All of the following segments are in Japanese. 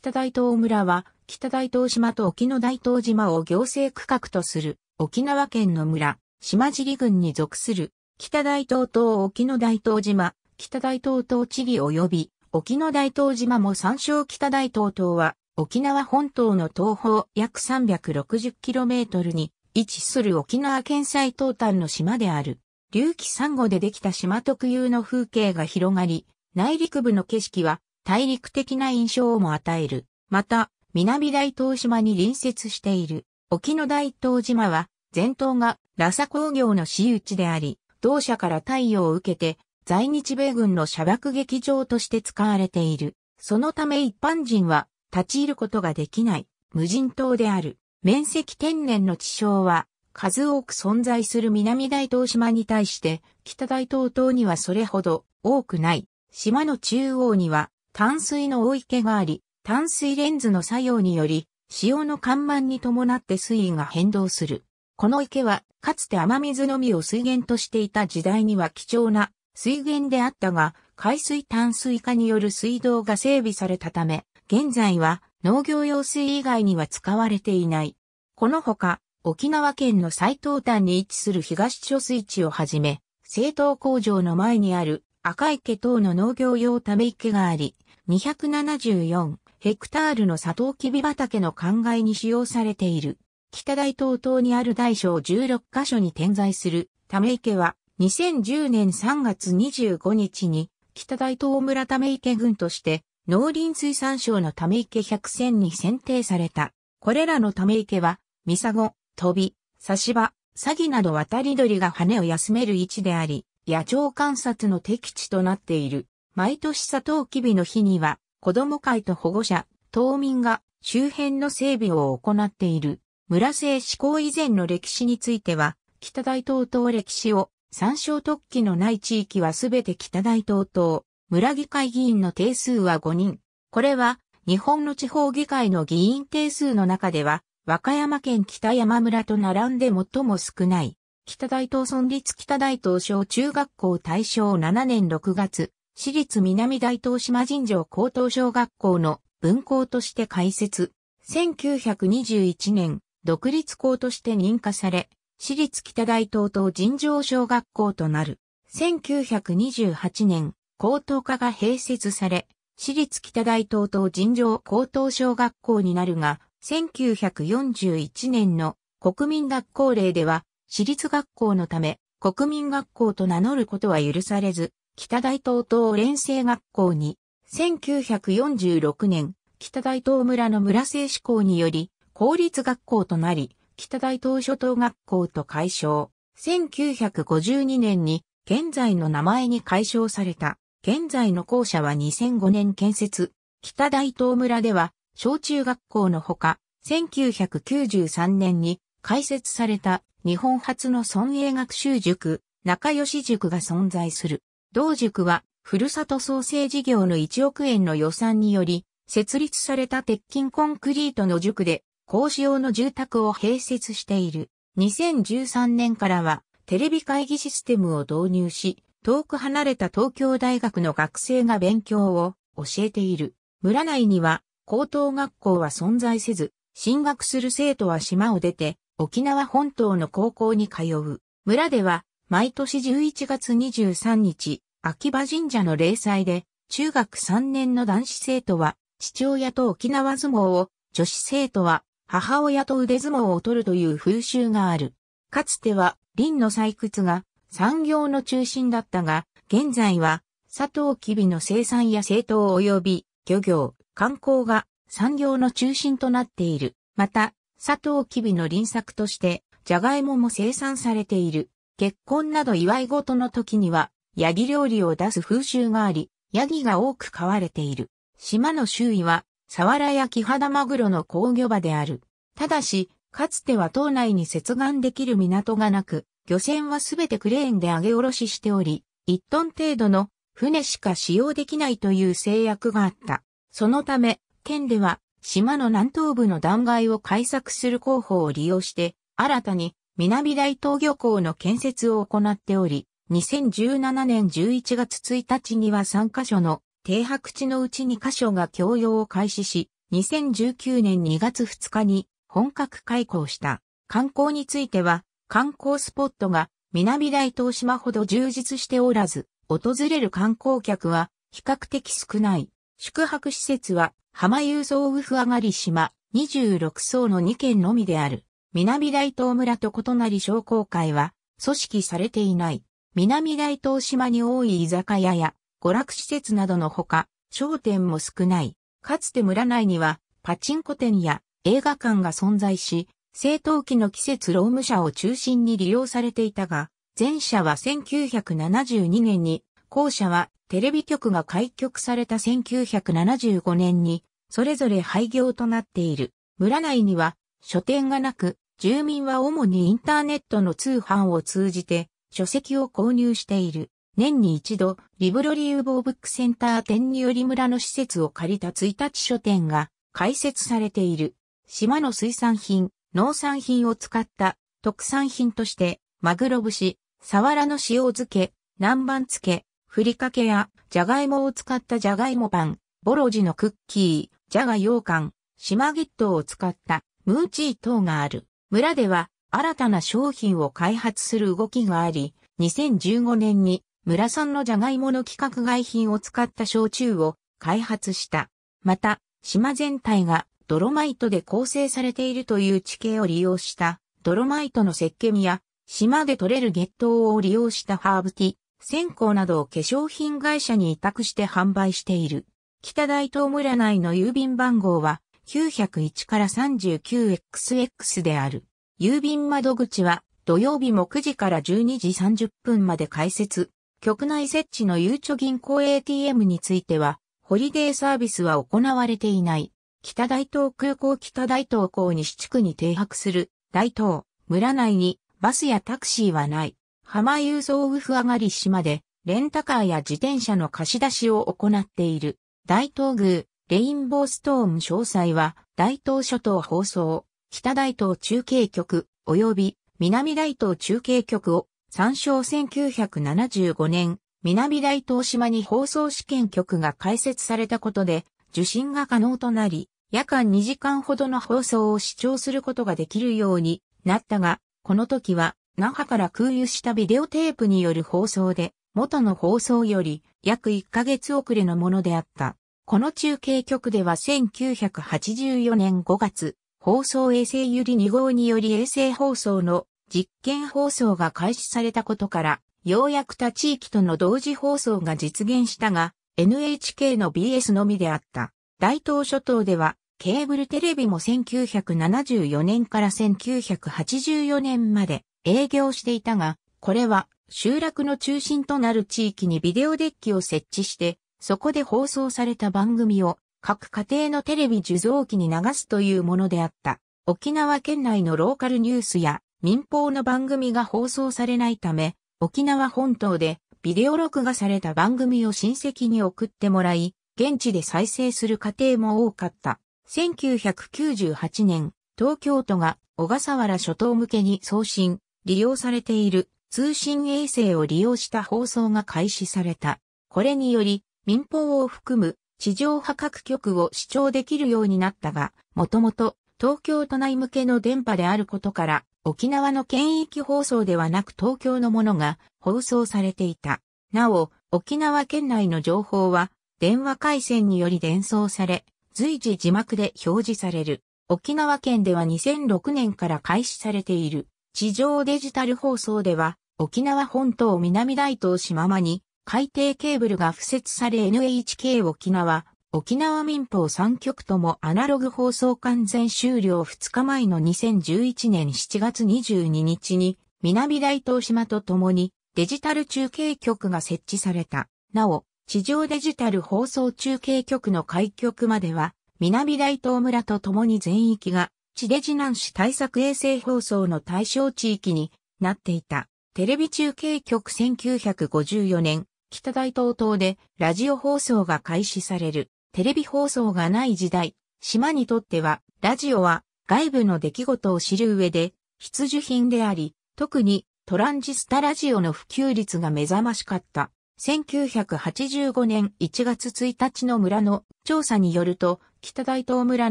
北大東村は、北大東島と沖の大東島を行政区画とする、沖縄県の村、島尻郡に属する、北大東島沖の大東島、北大東島地理及び、沖の大東島も参照北大東島は、沖縄本島の東方約 360km に位置する沖縄県最東端の島である。隆起珊瑚でできた島特有の風景が広がり、内陸部の景色は大陸的な印象をも与える。また、南大東島に隣接している、沖の大東島は、前頭がラサ工業の私有地であり、同社から太陽を受けて、在日米軍の射爆劇場として使われている。そのため一般人は立ち入ることができない無人島である。面積天然の地床は数多く存在する南大東島に対して北大東島にはそれほど多くない。島の中央には淡水の大池があり、淡水レンズの作用により、潮の緩慢に伴って水位が変動する。この池は、かつて雨水のみを水源としていた時代には貴重な水源であったが、海水淡水化による水道が整備されたため、現在は農業用水以外には使われていない。このほか、沖縄県の最東端に位置する東貯水池をはじめ、製糖工場の前にある赤池等の農業用ため池があり、274ヘクタールのサトウキビ畑の灌漑に使用されている。北大東等にある大小16カ所に点在するため池は、2010年3月25日に北大東村ため池群として農林水産省のため池100選に選定された。これらのため池は、ミサゴ、トビ、サシバ、サギなど渡り鳥が羽を休める位置であり、野鳥観察の適地となっている。毎年サトウキビの日には、子供会と保護者、島民が周辺の整備を行っている。村瀬志向以前の歴史については、北大東東歴史を参照特記のない地域はすべて北大東東、村議会議員の定数は5人。これは、日本の地方議会の議員定数の中では、和歌山県北山村と並んで最も少ない。北大東村立北大東小中学校大正7年6月、私立南大東島神城高等小学校の分校として開設。1921年、独立校として認可され、私立北大東東尋常小学校となる。1928年、高等科が併設され、私立北大東東尋常高等小学校になるが、1941年の国民学校令では、私立学校のため、国民学校と名乗ることは許されず、北大東東連成学校に、1946年、北大東村の村制施行により、公立学校となり、北大東諸島学校と改称。1952年に、現在の名前に改称された。現在の校舎は2005年建設。北大東村では、小中学校のほか、1993年に開設された日本初の村営学習塾、仲良し塾が存在する。同塾は、ふるさと創生事業の1億円の予算により、設立された鉄筋コンクリートの塾で、講師用の住宅を併設している。2013年からは、テレビ会議システムを導入し、遠く離れた東京大学の学生が勉強を教えている。村内には、高等学校は存在せず、進学する生徒は島を出て、沖縄本島の高校に通う。村では、毎年11月23日、秋葉神社の霊祭で、中学3年の男子生徒は、父親と沖縄相撲を、女子生徒は、母親と腕相撲を取るという風習がある。かつては、林の採掘が産業の中心だったが、現在は、佐藤きびの生産や生徒及び漁業、観光が産業の中心となっている。また、佐藤きびの輪作として、じゃがいもも生産されている。結婚など祝い事の時には、ヤギ料理を出す風習があり、ヤギが多く飼われている。島の周囲は、サワラやキハダマグロの工業場である。ただし、かつては島内に接岸できる港がなく、漁船はすべてクレーンで上げ下ろししており、1トン程度の船しか使用できないという制約があった。そのため、県では島の南東部の断崖を開削する工法を利用して、新たに南大東漁港の建設を行っており、2017年11月1日には3カ所の停泊地のうち2カ所が供用を開始し、2019年2月2日に本格開港した。観光については、観光スポットが南大東島ほど充実しておらず、訪れる観光客は比較的少ない。宿泊施設は、浜郵送ウフ上がり島、26層の2県のみである。南大東村と異なり商工会は、組織されていない。南大東島に多い居酒屋や、娯楽施設などのほか、商店も少ない。かつて村内には、パチンコ店や映画館が存在し、正当期の季節労務者を中心に利用されていたが、前者は1972年に、後者はテレビ局が開局された1975年に、それぞれ廃業となっている。村内には書店がなく、住民は主にインターネットの通販を通じて書籍を購入している。年に一度、リブロリー・ウボーブックセンター店により村の施設を借りた1日書店が開設されている。島の水産品、農産品を使った特産品として、マグロ節、サワラの塩漬け、南蛮漬け、ふりかけや、じゃがいもを使ったじゃがいもパン、ボロジのクッキー、じゃが羊羹、島ゲットを使ったムーチー等がある。村では新たな商品を開発する動きがあり、2015年に村産のじゃがいもの規格外品を使った焼酎を開発した。また、島全体がドロマイトで構成されているという地形を利用したドロマイトの石鹸や島で採れる月桃を利用したハーブティ線香などを化粧品会社に委託して販売している。北大東村内の郵便番号は901から 39XX である。郵便窓口は土曜日も9時から12時30分まで開設。局内設置のゆうちょ銀行 ATM については、ホリデーサービスは行われていない。北大東空港北大東港西地区に停泊する大東村内にバスやタクシーはない。浜遊送ウフ上がり島で、レンタカーや自転車の貸し出しを行っている。大東宮、レインボーストーム詳細は、大東諸島放送、北大東中継局、及び南大東中継局を、参照1975年、南大東島に放送試験局が開設されたことで、受信が可能となり、夜間2時間ほどの放送を視聴することができるようになったが、この時は那覇から空輸したビデオテープによる放送で、元の放送より約1ヶ月遅れのものであった。この中継局では1984年5月、放送衛星ゆり2号により衛星放送の実験放送が開始されたことから、ようやく他地域との同時放送が実現したが、NHK の BS のみであった。大東諸島では、ケーブルテレビも1974年から1984年まで営業していたが、これは集落の中心となる地域にビデオデッキを設置して、そこで放送された番組を各家庭のテレビ受像機に流すというものであった。沖縄県内のローカルニュースや民放の番組が放送されないため、沖縄本島でビデオ録画された番組を親戚に送ってもらい、現地で再生する家庭も多かった。1998年、東京都が小笠原諸島向けに送信、利用されている通信衛星を利用した放送が開始された。これにより、民放を含む地上波各局を視聴できるようになったが、もともと東京都内向けの電波であることから、沖縄の県域放送ではなく東京のものが放送されていた。なお、沖縄県内の情報は電話回線により伝送され、随時字幕で表示される。沖縄県では2006年から開始されている地上デジタル放送では、沖縄本島南大東島間に海底ケーブルが付設され NHK 沖縄、沖縄民放3局ともアナログ放送完全終了2日前の2011年7月22日に南大東島と共にデジタル中継局が設置された。なお、地上デジタル放送中継局の開局までは南大東村と共に全域が地デジ南市対策衛星放送の対象地域になっていた。テレビ中継局1954年、北大東島でラジオ放送が開始される。テレビ放送がない時代、島にとっては、ラジオは外部の出来事を知る上で必需品であり、特にトランジスタラジオの普及率が目覚ましかった。1985年1月1日の村の調査によると、北大東村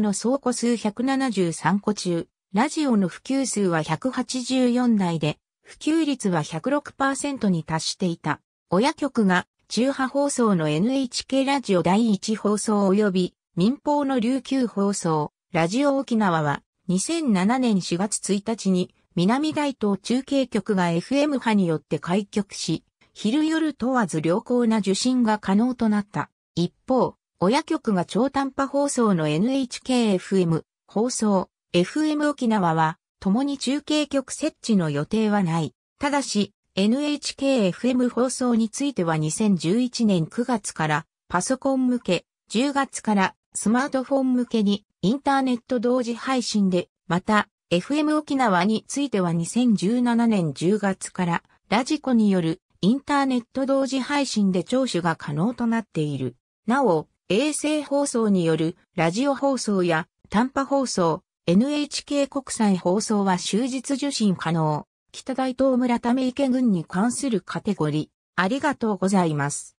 の倉庫数173個中、ラジオの普及数は184台で、普及率は106%に達していた。親局が中波放送の NHK ラジオ第1放送及び民放の琉球放送、ラジオ沖縄は2007年4月1日に南大東中継局が FM 派によって開局し、昼夜問わず良好な受信が可能となった。一方、親局が超短波放送の NHKFM 放送 FM 沖縄は共に中継局設置の予定はない。ただし NHKFM 放送については2011年9月からパソコン向け、10月からスマートフォン向けにインターネット同時配信で、また FM 沖縄については2017年10月からラジコによるインターネット同時配信で聴取が可能となっている。なお、衛星放送によるラジオ放送や短波放送、NHK 国際放送は終日受信可能。北大東村ため池郡に関するカテゴリー。ありがとうございます。